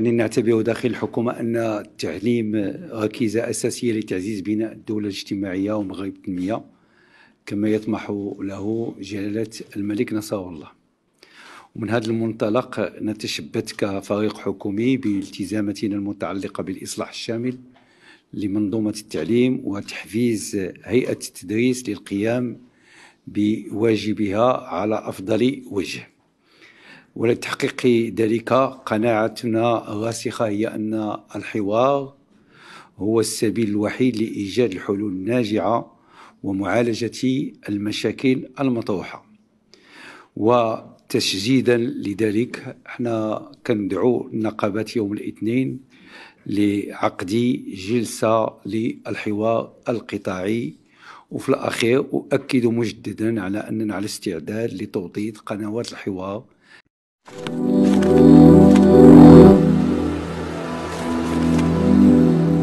يعني نعتبر داخل الحكومة أن التعليم ركيزة أساسية لتعزيز بناء الدولة الاجتماعية ومغرب التنمية كما يطمح له جلالة الملك نصر الله ومن هذا المنطلق نتشبت كفريق حكومي بالتزاماتنا المتعلقة بالإصلاح الشامل لمنظومة التعليم وتحفيز هيئة التدريس للقيام بواجبها على افضل وجه ولتحقيق ذلك قناعتنا الراسخه هي ان الحوار هو السبيل الوحيد لايجاد الحلول الناجعه ومعالجه المشاكل المطروحه وتشجيدا لذلك احنا كندعو النقابات يوم الاثنين لعقد جلسه للحوار القطاعي وفي الأخير أؤكد مجددا على أننا على استعداد لتوطيد قنوات الحوار